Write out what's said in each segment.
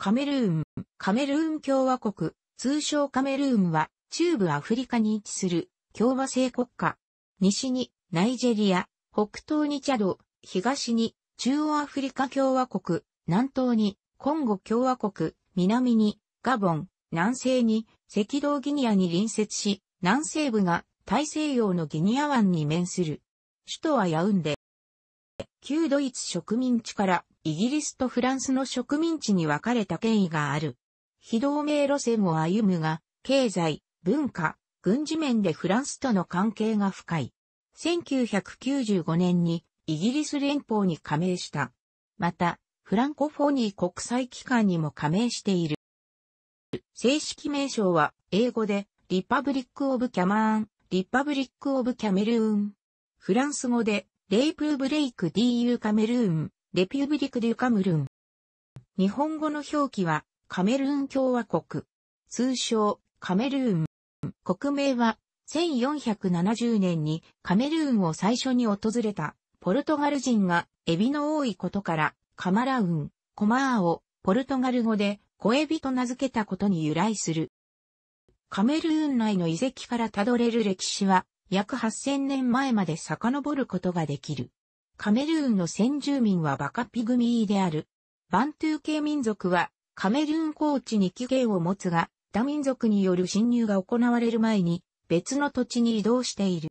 カメルーン、カメルーン共和国、通称カメルーンは、中部アフリカに位置する、共和制国家。西に、ナイジェリア、北東にチャド、東に、中央アフリカ共和国、南東に、コンゴ共和国、南に、ガボン、南西に、赤道ギニアに隣接し、南西部が大西洋のギニア湾に面する。首都はヤウンデ。旧ドイツ植民地からイギリスとフランスの植民地に分かれた権威がある。非同盟路線を歩むが、経済、文化、軍事面でフランスとの関係が深い。1995年にイギリス連邦に加盟した。また、フランコフォニー国際機関にも加盟している。正式名称は英語でリパブリック・オブ・キャマーン、リパブリック・オブ・キャメルーン。フランス語でレイプーブレイクディ・ユー・カメルーン、レピューブリクデュカムルーン。日本語の表記は、カメルーン共和国。通称、カメルーン。国名は、1470年にカメルーンを最初に訪れた、ポルトガル人が、エビの多いことから、カマラウン、コマーを、ポルトガル語で、小エビと名付けたことに由来する。カメルーン内の遺跡からたどれる歴史は、約8000年前まで遡ることができる。カメルーンの先住民はバカピグミーである。バントゥー系民族はカメルーン高地に起源を持つが、他民族による侵入が行われる前に別の土地に移動している。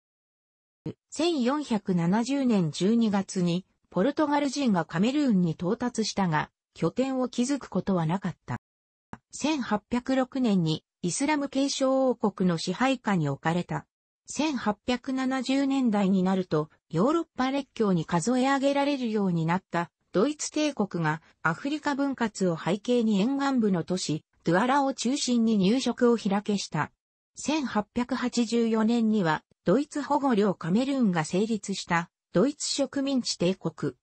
1470年12月にポルトガル人がカメルーンに到達したが、拠点を築くことはなかった。1806年にイスラム継承王国の支配下に置かれた。1870年代になると、ヨーロッパ列強に数え上げられるようになったドイツ帝国がアフリカ分割を背景に沿岸部の都市、ドゥアラを中心に入植を開けした。1884年にはドイツ保護領カメルーンが成立したドイツ植民地帝国。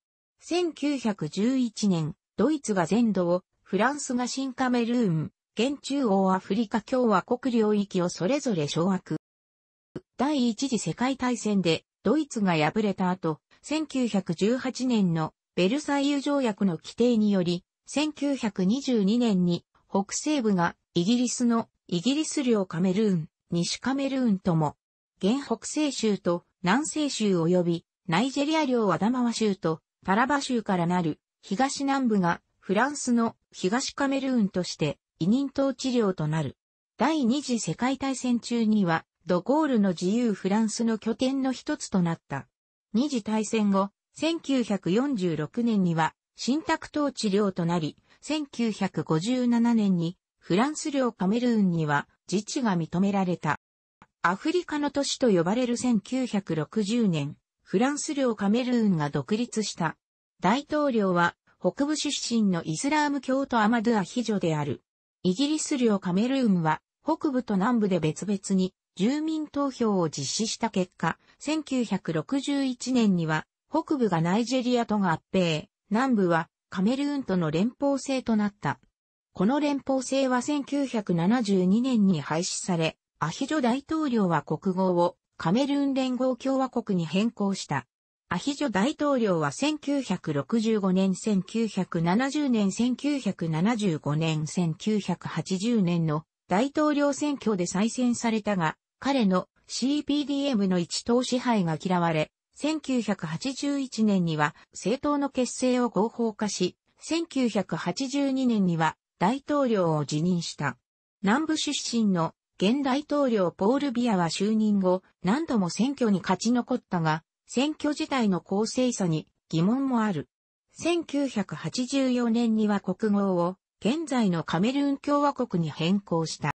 1911年、ドイツが全土を、フランスが新カメルーン、現中央アフリカ共和国領域をそれぞれ掌握。第一次世界大戦でドイツが敗れた後、1918年のベルサイユ条約の規定により、1922年に北西部がイギリスのイギリス領カメルーン、西カメルーンとも、現北西州と南西州及びナイジェリア領アダマワ州とタラバ州からなる東南部がフランスの東カメルーンとして委任統治領となる。第二次世界大戦中にはドゴールの自由フランスの拠点の一つとなった。二次大戦後、1946年には、新宅統治領となり、1957年に、フランス領カメルーンには、自治が認められた。アフリカの都市と呼ばれる1960年、フランス領カメルーンが独立した。大統領は、北部出身のイスラーム教徒アマドゥアヒジョである。イギリス領カメルーンは、北部と南部で別々に住民投票を実施した結果、1961年には北部がナイジェリアと合併、南部はカメルーンとの連邦制となった。この連邦制は1972年に廃止され、アヒジョ大統領は国号をカメルーン連合共和国に変更した。アヒジョ大統領は1965年、1970年、1975年、1980年の大統領選挙で再選されたが、彼の CPDM の一党支配が嫌われ、1981年には政党の結成を合法化し、1982年には大統領を辞任した。南部出身の現大統領ポール・ビアは就任後、何度も選挙に勝ち残ったが、選挙自体の公正さに疑問もある。1984年には国号を現在のカメルーン共和国に変更した。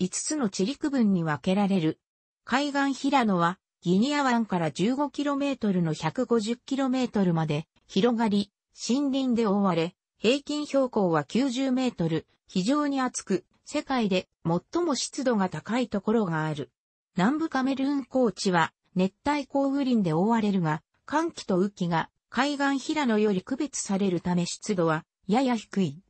5つの地理区分に分けられる。海岸平野は、ギニア湾から 15km の 150km まで広がり、森林で覆われ、平均標高は90メートル、非常に厚く、世界で最も湿度が高いところがある。南部カメルーン高地は熱帯高雨林で覆われるが、寒気と雨季が海岸平野より区別されるため湿度はやや低い。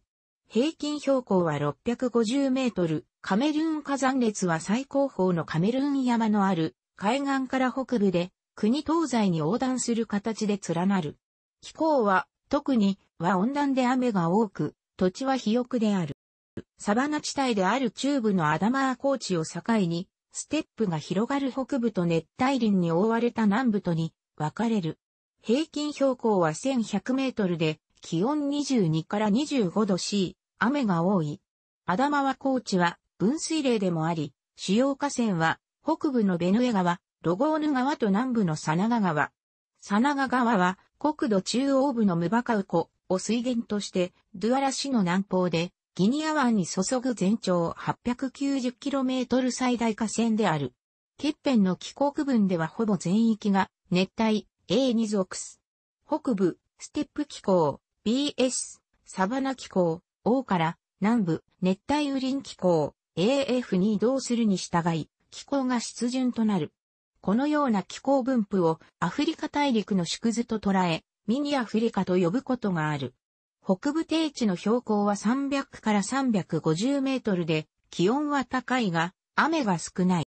平均標高は650メートル、カメルーン火山列は最高峰のカメルーン山のある海岸から北部で国東西に横断する形で連なる。気候は特には温暖で雨が多く、土地は肥沃である。サバナ地帯である中部のアダマー高地を境に、ステップが広がる北部と熱帯林に覆われた南部とに分かれる。平均標高は1100メートルで、気温22から25度 C、雨が多い。アダマワ高地は分水嶺でもあり、主要河川は、北部のベヌエ川、ロゴーヌ川と南部のサナガ川。サナガ川は、国土中央部のムバカウコを水源として、ドゥアラ市の南方で、ギニア湾に注ぐ全長 890km 最大河川である。欠片の気候区分ではほぼ全域が熱帯 A に属す。北部、ステップ気候、BS、サバナ気候、O から南部、熱帯雨林気候、AF に移動するに従い、気候が湿潤となる。このような気候分布をアフリカ大陸の縮図と捉え、ミニアフリカと呼ぶことがある。北部低地の標高は300から350メートルで、気温は高いが、雨が少ない。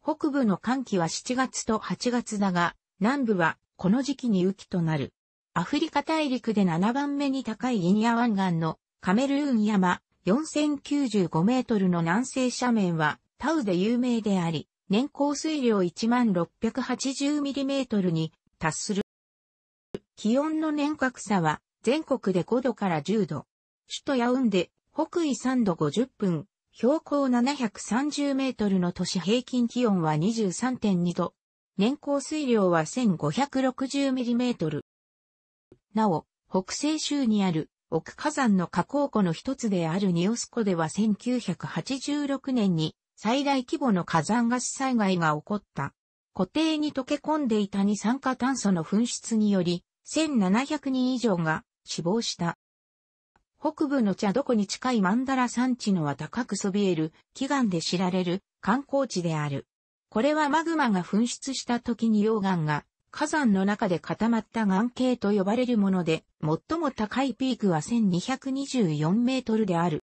北部の寒気は7月と8月だが、南部はこの時期に雨季となる。アフリカ大陸で7番目に高いギニア湾岸のカメルーン山、4095メートルの南西斜面はタウで有名であり、年降水量1680ミリメートルに達する。気温の年格差は全国で5度から10度。首都ヤウンで北緯3度50分、標高730メートルの都市平均気温は23.2度。年降水量は1560ミリメートル。なお、北西州にある奥火山の火口湖の一つであるニオス湖では1986年に最大規模の火山ガス災害が起こった。湖底に溶け込んでいた二酸化炭素の噴出により、1700人以上が死亡した。北部の茶どこに近いマンダラ山地のは高くそびえる祈願で知られる観光地である。これはマグマが噴出した時に溶岩が火山の中で固まった岩系と呼ばれるもので、最も高いピークは1224メートルである。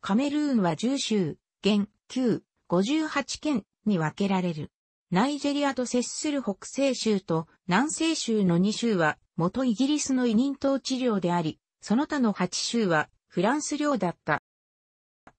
カメルーンは10州、現、9、58県に分けられる。ナイジェリアと接する北西州と南西州の2州は元イギリスの委任統治領であり、その他の8州はフランス領だった。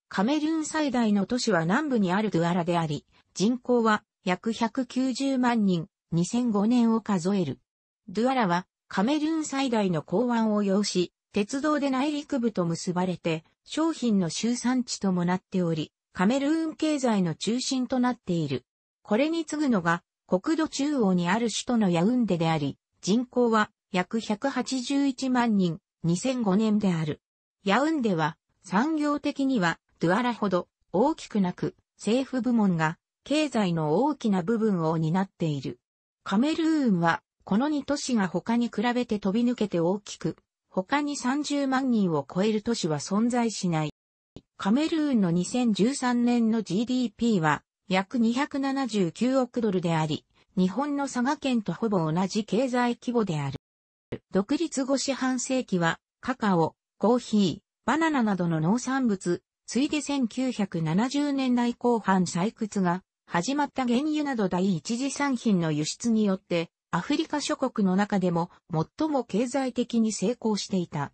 カメルーン最大の都市は南部にあるドゥアラであり、人口は約190万人。2005年を数える。ドゥアラはカメルーン最大の港湾を要し、鉄道で内陸部と結ばれて、商品の集産地ともなっており、カメルーン経済の中心となっている。これに次ぐのが、国土中央にある首都のヤウンデであり、人口は約181万人、2005年である。ヤウンデは、産業的には、ドゥアラほど大きくなく、政府部門が経済の大きな部分を担っている。カメルーンは、この2都市が他に比べて飛び抜けて大きく、他に30万人を超える都市は存在しない。カメルーンの2013年の GDP は約279億ドルであり、日本の佐賀県とほぼ同じ経済規模である。独立後四半世紀は、カカオ、コーヒー、バナナなどの農産物、ついで1970年代後半採掘が始まった原油など第一次産品の輸出によって、アフリカ諸国の中でも最も経済的に成功していた。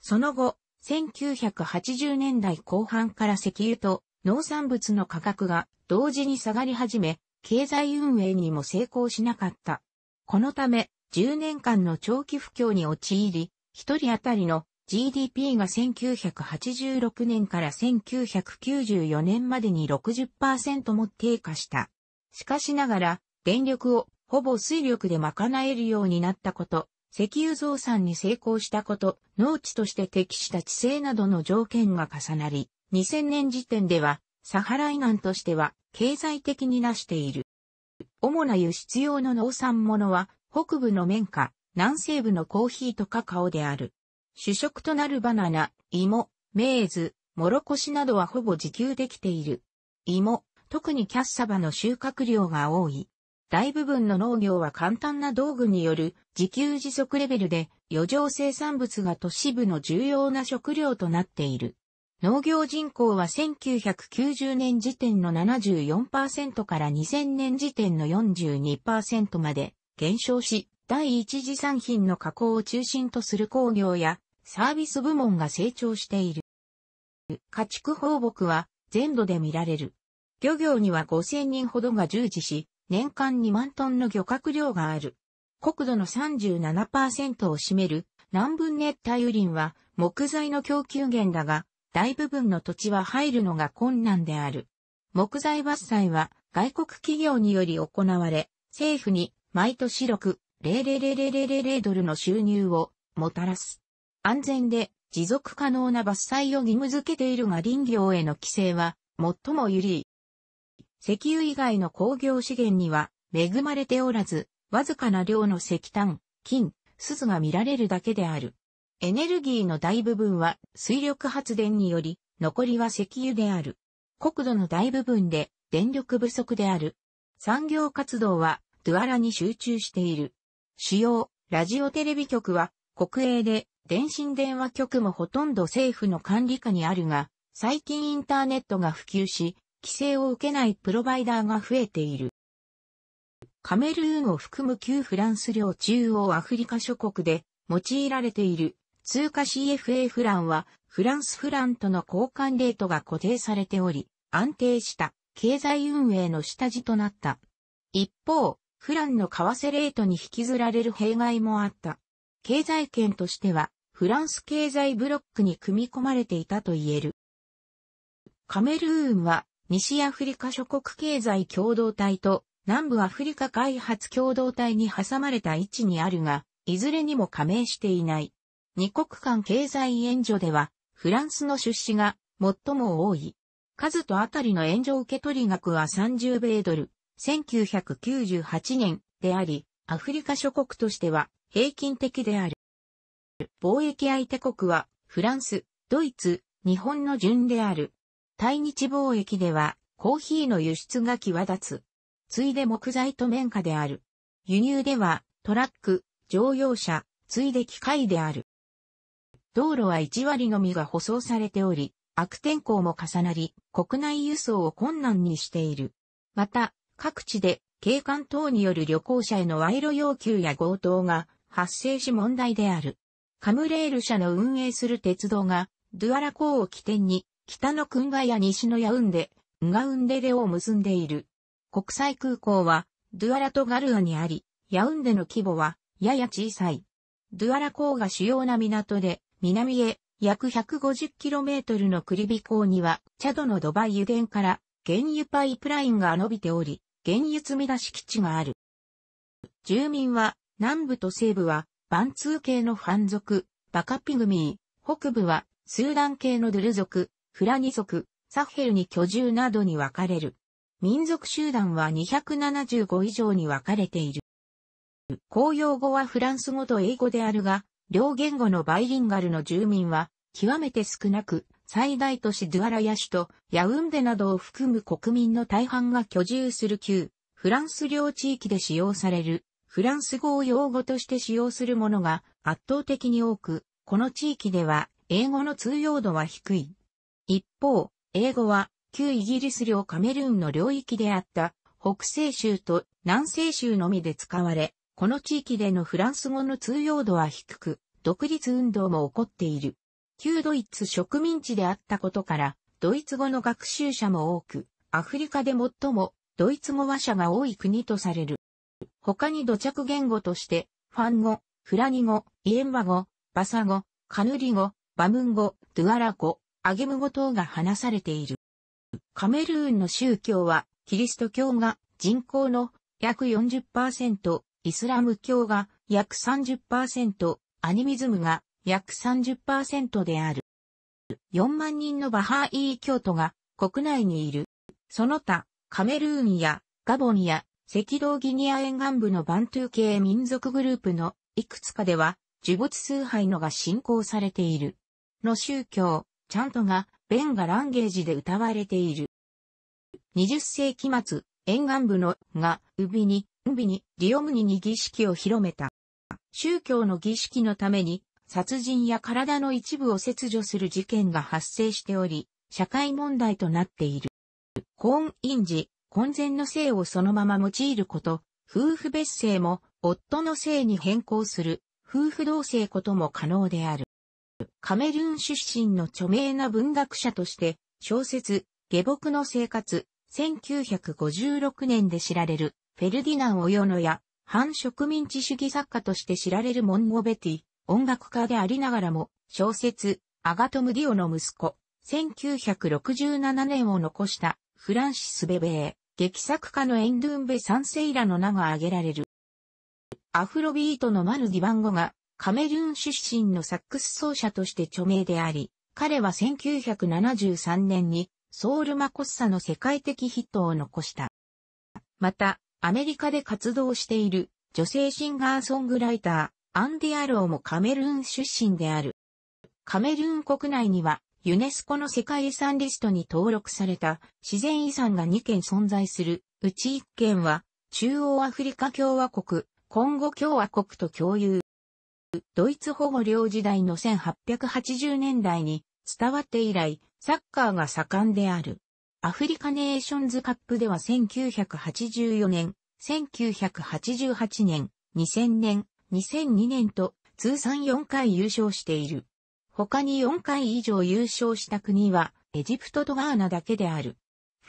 その後、1980年代後半から石油と農産物の価格が同時に下がり始め、経済運営にも成功しなかった。このため、10年間の長期不況に陥り、一人当たりの GDP が1986年から1994年までに60%も低下した。しかしながら、電力をほぼ水力で賄えるようになったこと、石油増産に成功したこと、農地として適した地勢などの条件が重なり、2000年時点では、サハライナンとしては経済的になしている。主な輸出用の農産物は、北部の綿花、南西部のコーヒーとカカオである。主食となるバナナ、芋、メーズ、モロコシなどはほぼ自給できている。芋、特にキャッサバの収穫量が多い。大部分の農業は簡単な道具による自給自足レベルで余剰生産物が都市部の重要な食料となっている。農業人口は1990年時点の74%から2000年時点の42%まで減少し、第一次産品の加工を中心とする工業やサービス部門が成長している。家畜放牧は全土で見られる。漁業には5000人ほどが従事し、年間2万トンの漁獲量がある。国土の37%を占める南分熱帯雨林は木材の供給源だが、大部分の土地は入るのが困難である。木材伐採は外国企業により行われ、政府に毎年6、0000000ドルの収入をもたらす。安全で持続可能な伐採を義務付けているが林業への規制は最も緩い。石油以外の工業資源には恵まれておらず、わずかな量の石炭、金、鈴が見られるだけである。エネルギーの大部分は水力発電により、残りは石油である。国土の大部分で電力不足である。産業活動はドゥアラに集中している。主要ラジオテレビ局は国営で電信電話局もほとんど政府の管理下にあるが、最近インターネットが普及し、規制を受けないプロバイダーが増えている。カメルーンを含む旧フランス領中央アフリカ諸国で用いられている通貨 CFA フランはフランスフランとの交換レートが固定されており、安定した経済運営の下地となった。一方、フランの為替レートに引きずられる弊害もあった。経済圏としてはフランス経済ブロックに組み込まれていたと言える。カメルーンは西アフリカ諸国経済共同体と南部アフリカ開発共同体に挟まれた位置にあるが、いずれにも加盟していない。二国間経済援助では、フランスの出資が最も多い。数とあたりの援助受け取り額は30米ドル、1998年であり、アフリカ諸国としては平均的である。貿易相手国は、フランス、ドイツ、日本の順である。対日貿易では、コーヒーの輸出が際立つ。ついで木材と綿花である。輸入では、トラック、乗用車、ついで機械である。道路は1割のみが舗装されており、悪天候も重なり、国内輸送を困難にしている。また、各地で、警官等による旅行者への賄賂要求や強盗が発生し問題である。カムレール社の運営する鉄道が、ドゥアラ港を起点に、北のクンガや西のヤウンデ、ンガウンデレを結んでいる。国際空港は、ドゥアラとガルアにあり、ヤウンデの規模は、やや小さい。ドゥアラ港が主要な港で、南へ約 150km のクリビ港には、チャドのドバイ油田から原油パイプラインが伸びており、原油積み出し基地がある。住民は、南部と西部はバンツー系のファン族、バカピグミー、北部はスーダン系のドゥル族、フラニ族、サヘルに居住などに分かれる。民族集団は275以上に分かれている。公用語はフランス語と英語であるが、両言語のバイリンガルの住民は極めて少なく、最大都市ドゥアラヤ市とヤウンデなどを含む国民の大半が居住する旧、フランス領地域で使用されるフランス語を用語として使用するものが圧倒的に多く、この地域では英語の通用度は低い。一方、英語は旧イギリス領カメルーンの領域であった北西州と南西州のみで使われ、この地域でのフランス語の通用度は低く、独立運動も起こっている。旧ドイツ植民地であったことから、ドイツ語の学習者も多く、アフリカで最もドイツ語話者が多い国とされる。他に土着言語として、ファン語、フラニ語、イエンバ語、バサ語、カヌリ語、バムン語、ドゥアラ語、アゲム語等が話されている。カメルーンの宗教は、キリスト教が人口の約40%、イスラム教が約30%、アニミズムが約30%である。4万人のバハーイー教徒が国内にいる。その他、カメルーンやガボンや赤道ギニア沿岸部のバントゥー系民族グループのいくつかでは、呪物崇拝のが信仰されている。の宗教、チャントが、ベンガランゲージで歌われている。20世紀末、沿岸部のが、ウビに、ウビに、リオムニに儀式を広めた。宗教の儀式のために、殺人や体の一部を切除する事件が発生しており、社会問題となっている。コーン・インジ、婚前の姓をそのまま用いること、夫婦別姓も夫の姓に変更する、夫婦同姓ことも可能である。カメルーン出身の著名な文学者として、小説、下僕の生活、1956年で知られる、フェルディナン・オヨノや、反植民地主義作家として知られるモンゴベティ、音楽家でありながらも、小説、アガトムディオの息子、1967年を残したフランシス・ベベー、劇作家のエンドゥンベ・サンセイラの名が挙げられる。アフロビートのマヌ・ディバンゴが、カメルーン出身のサックス奏者として著名であり、彼は1973年にソウルマコッサの世界的ヒットを残した。また、アメリカで活動している女性シンガーソングライター、アンディ・アローもカメルーン出身である。カメルーン国内にはユネスコの世界遺産リストに登録された自然遺産が2件存在する、うち1件は、中央アフリカ共和国、コンゴ共和国と共有。ドイツ保護領時代の1880年代に伝わって以来、サッカーが盛んである。アフリカネーションズカップでは1984年、1988年、2000年、2002年と通算4回優勝している。他に4回以上優勝した国は、エジプトとガーナだけである。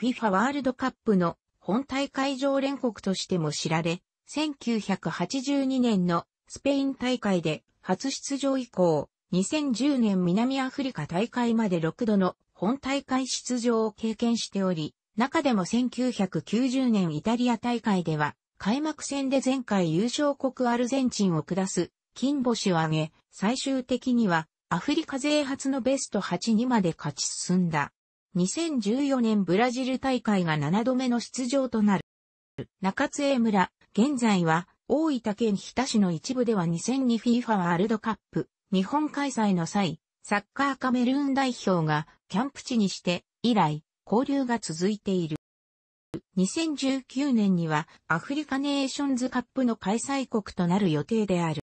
FIFA ワールドカップの本大会常連国としても知られ、1982年のスペイン大会で初出場以降、2010年南アフリカ大会まで6度の本大会出場を経験しており、中でも1990年イタリア大会では、開幕戦で前回優勝国アルゼンチンを下す、金星を挙げ、最終的にはアフリカ勢初のベスト8にまで勝ち進んだ。2014年ブラジル大会が7度目の出場となる。中津江村、現在は大分県日田市の一部では 2002FIFA ワールドカップ日本開催の際、サッカーカメルーン代表がキャンプ地にして以来交流が続いている。2019年にはアフリカネーションズカップの開催国となる予定である。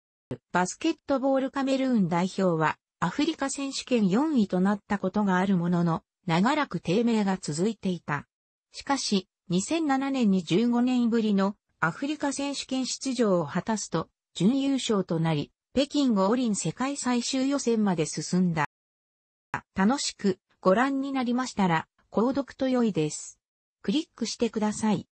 バスケットボールカメルーン代表はアフリカ選手権4位となったことがあるものの、長らく低迷が続いていた。しかし、2007年に15年ぶりのアフリカ選手権出場を果たすと、準優勝となり、北京五輪世界最終予選まで進んだ。楽しくご覧になりましたら、購読と良いです。クリックしてください。